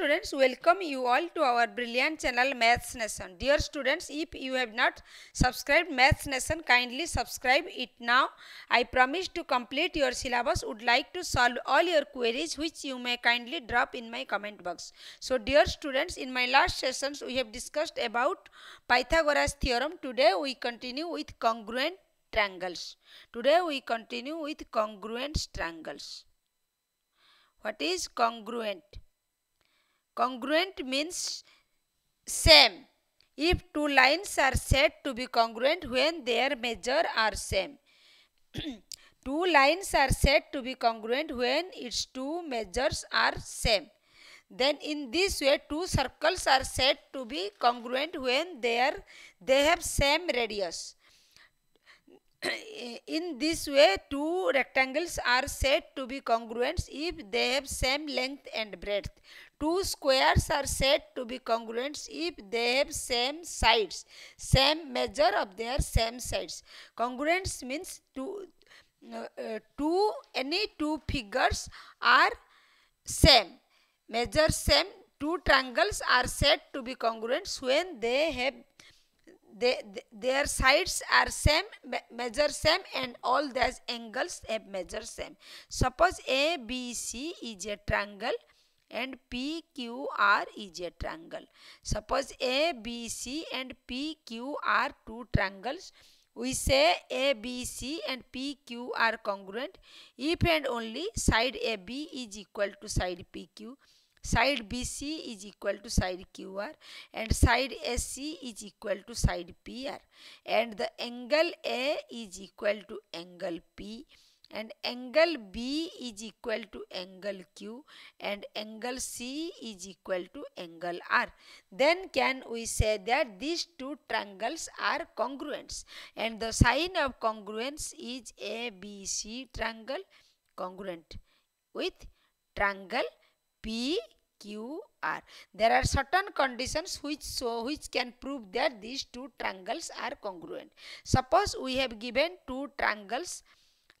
students welcome you all to our brilliant channel maths nation dear students if you have not subscribed maths nation kindly subscribe it now i promise to complete your syllabus would like to solve all your queries which you may kindly drop in my comment box so dear students in my last sessions we have discussed about pythagoras theorem today we continue with congruent triangles today we continue with congruent triangles what is congruent Congruent means same. If two lines are said to be congruent when their measure are same. two lines are said to be congruent when its two measures are same. Then in this way two circles are said to be congruent when they, are, they have same radius. in this way two rectangles are said to be congruent if they have same length and breadth two squares are said to be congruent if they have same sides same measure of their same sides congruence means two uh, uh, two any two figures are same measure same two triangles are said to be congruent when they have they, their sides are same measure same and all their angles have measure same suppose abc is a triangle and pqr is a triangle suppose abc and pq are two triangles we say abc and pq are congruent if and only side ab is equal to side pq side BC is equal to side QR and side SC is equal to side PR and the angle A is equal to angle P and angle B is equal to angle Q and angle C is equal to angle R. Then can we say that these two triangles are congruent and the sign of congruence is ABC triangle congruent with triangle P, Q, R. There are certain conditions which show, which can prove that these two triangles are congruent. Suppose we have given two triangles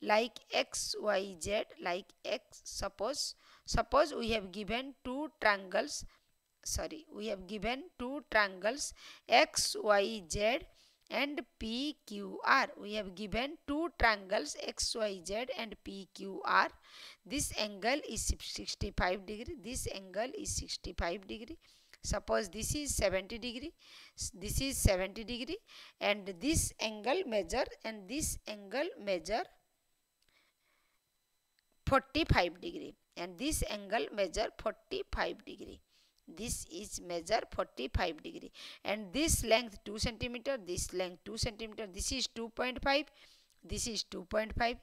like X, Y, Z, like X. Suppose, suppose we have given two triangles, sorry, we have given two triangles X, Y, Z and PQR. We have given two triangles XYZ and PQR this angle is 65 degree this angle is 65 degree suppose this is 70 degree this is 70 degree and this angle measure and this angle measure 45 degree and this angle measure 45 degree this is measure 45 degree and this length 2 centimeter this length 2 centimeter this is 2.5 this is 2.5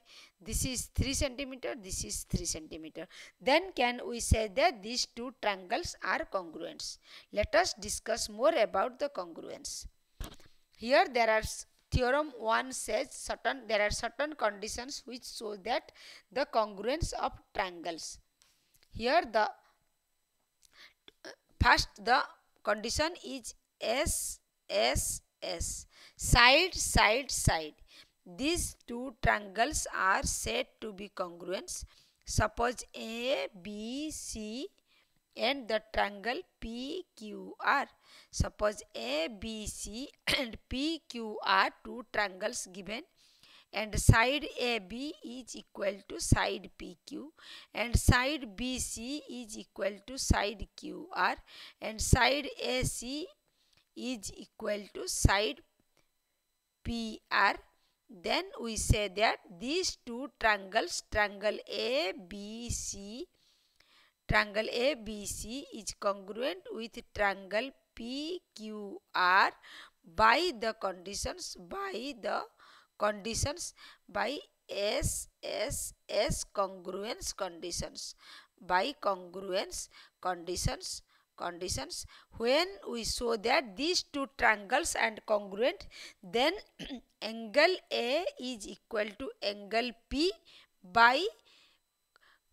this is 3 centimeter this is 3 centimeter then can we say that these two triangles are congruent let us discuss more about the congruence here there are theorem 1 says certain there are certain conditions which show that the congruence of triangles here the first the condition is s s s side side side these two triangles are said to be congruent. Suppose A, B, C and the triangle PQR. Suppose A, B, C and PQR two triangles given and side AB is equal to side PQ and side BC is equal to side QR and side AC is equal to side PR then we say that these two triangles triangle ABC triangle ABC is congruent with triangle PQR by the conditions by the conditions by SSS congruence conditions by congruence conditions conditions when we show that these two triangles are congruent then angle A is equal to angle P by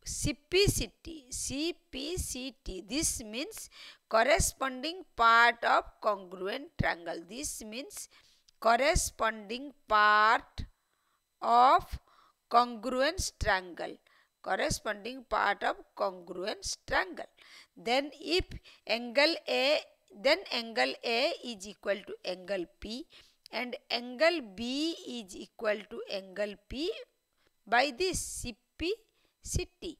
CPCT CPCT this means corresponding part of congruent triangle this means corresponding part of congruence triangle corresponding part of congruence triangle. Then if angle A, then angle A is equal to angle P and angle B is equal to angle P by this CP CT.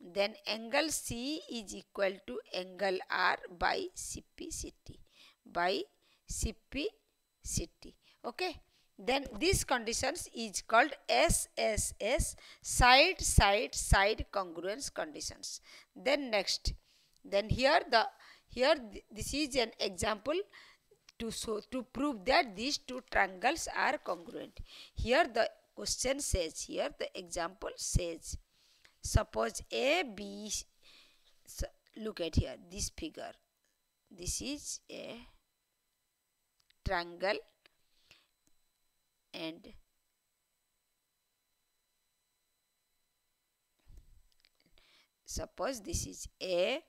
Then angle C is equal to angle R by CP CT by CP CT. Okay. then these conditions is called SSS side side side congruence conditions then next then here the here this is an example to show to prove that these two triangles are congruent here the question says here the example says suppose A B so look at here this figure this is a triangle and suppose this is A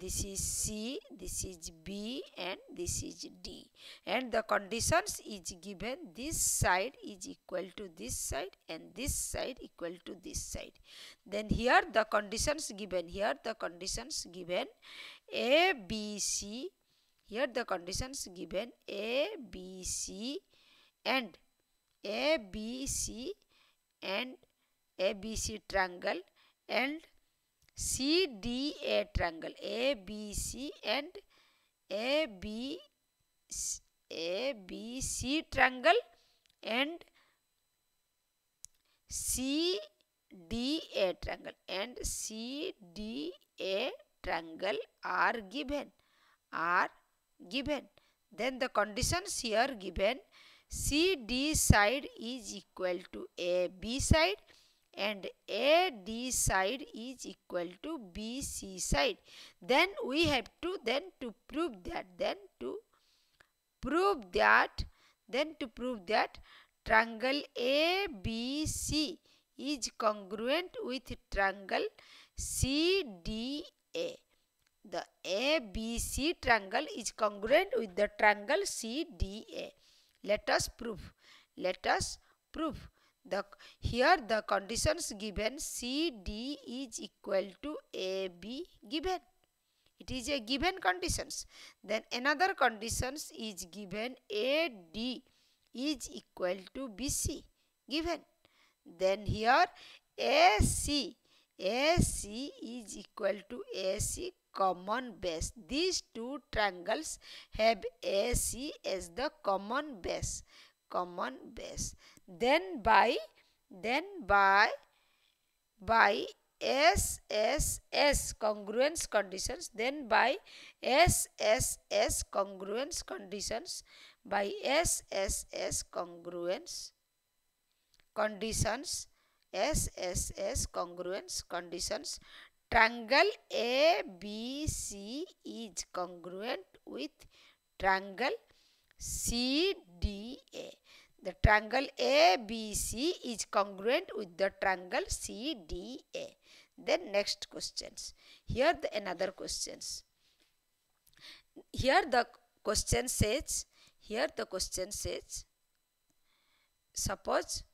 this is C, this is B and this is D. And the conditions is given this side is equal to this side and this side equal to this side. Then here the conditions given, here the conditions given A, B, C, here the conditions given A, B, C and A B C and A B C triangle and C D A triangle A B C and A B C, A B C triangle and C D A triangle and C D A triangle are given are given then the conditions here given CD side is equal to AB side and AD side is equal to BC side. Then we have to then to prove that then to prove that then to prove that triangle ABC is congruent with triangle CDA. The ABC triangle is congruent with the triangle CDA. Let us prove. Let us prove. The, here the conditions given CD is equal to AB given. It is a given conditions. Then another conditions is given AD is equal to BC given. Then here AC AC is equal to AC common base. These two triangles have AC as the common base. Common base. Then by then by by SSS congruence conditions then by SSS congruence conditions by SSS congruence conditions SSS congruence conditions Triangle ABC is congruent with triangle CDA. The triangle ABC is congruent with the triangle CDA. Then next questions. Here the another questions. Here the question says, here the question says, suppose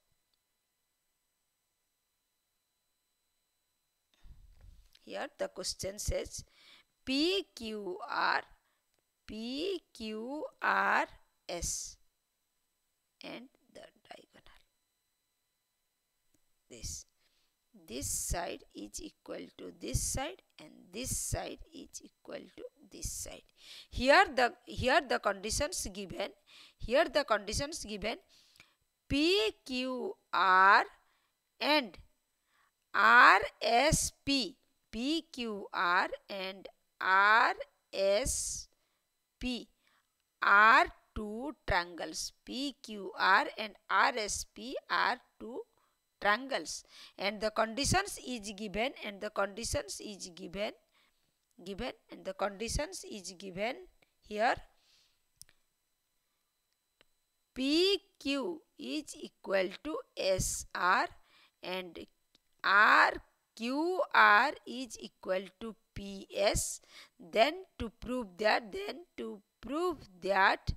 here the question says PQR PQRS and the diagonal this this side is equal to this side and this side is equal to this side here the here the conditions given here the conditions given pqr and rsp PQR and RSP are two triangles. PQR and RSP are two triangles and the conditions is given and the conditions is given given and the conditions is given here PQ is equal to SR and R QR is equal to PS then to prove that then to prove that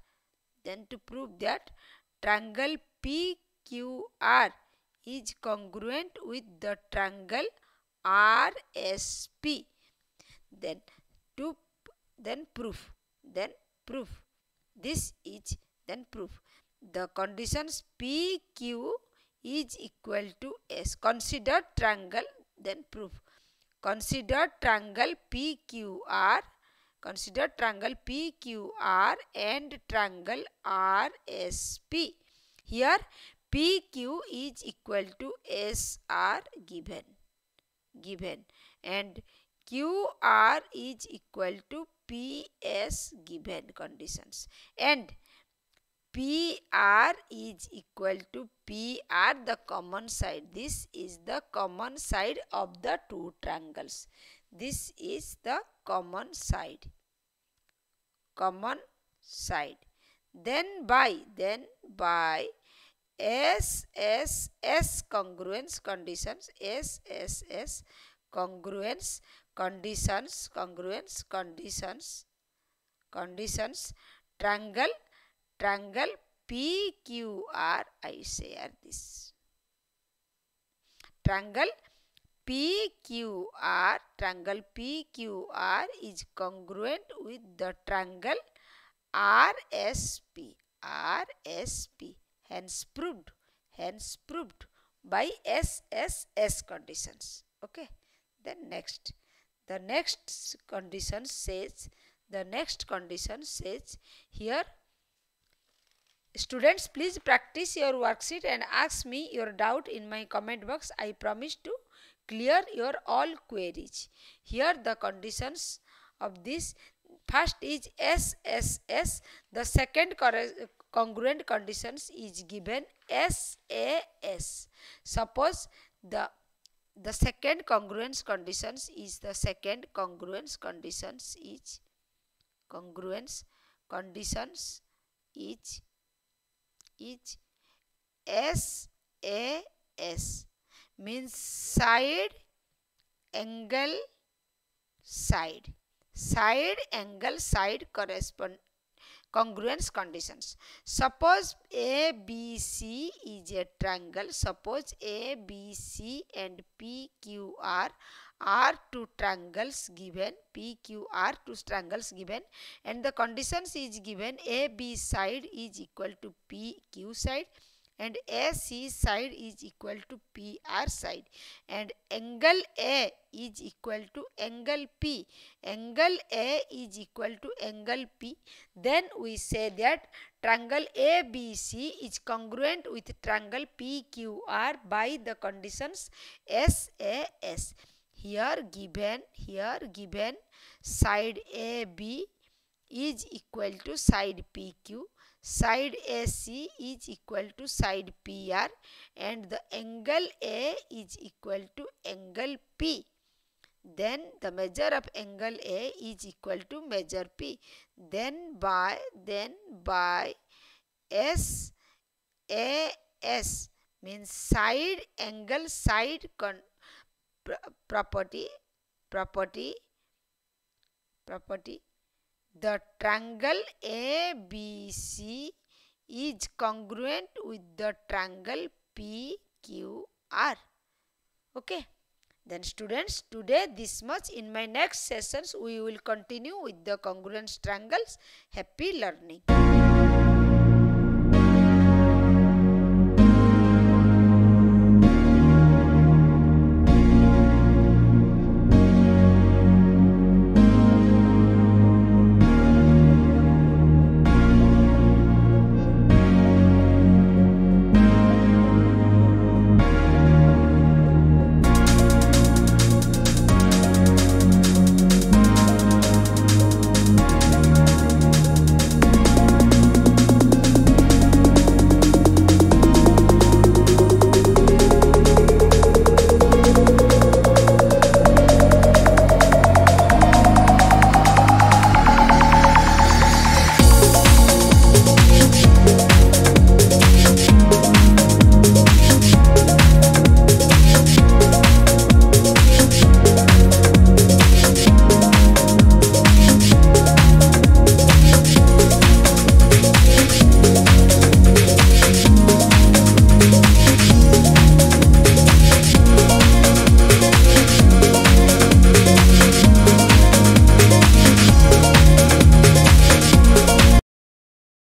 then to prove that triangle PQR is congruent with the triangle RSP then to then proof then proof this is then proof the conditions PQ is equal to S consider triangle then proof. Consider triangle PQR. Consider triangle PQR and triangle RSP. Here PQ is equal to SR given. Given. And QR is equal to PS given conditions. And PR is equal to PR the common side. This is the common side of the two triangles. This is the common side. Common side. Then by, then by SSS congruence conditions, SSS congruence conditions, congruence conditions, conditions, triangle triangle PQR I share this. Triangle PQR, triangle PQR is congruent with the triangle RSP, RSP, hence proved, hence proved by SSS conditions. Okay, then next, the next condition says, the next condition says here Students, please practice your worksheet and ask me your doubt in my comment box. I promise to clear your all queries. Here the conditions of this. First is SSS. The second congruent conditions is given SAS. Suppose the the second congruence conditions is the second congruence conditions is congruence conditions is is SAS means side angle side side angle side correspond congruence conditions suppose ABC is a triangle suppose ABC and PQR R two triangles given PQR R two triangles given and the conditions is given AB side is equal to PQ side and AC side is equal to PR side and angle A is equal to angle P. Angle A is equal to angle P. Then we say that triangle ABC is congruent with triangle PQR by the conditions SAS here given here given side AB is equal to side PQ side AC is equal to side PR and the angle A is equal to angle P then the measure of angle A is equal to measure P then by then by S A S means side angle side con property property property the triangle ABC is congruent with the triangle PQR okay then students today this much in my next sessions we will continue with the congruence triangles happy learning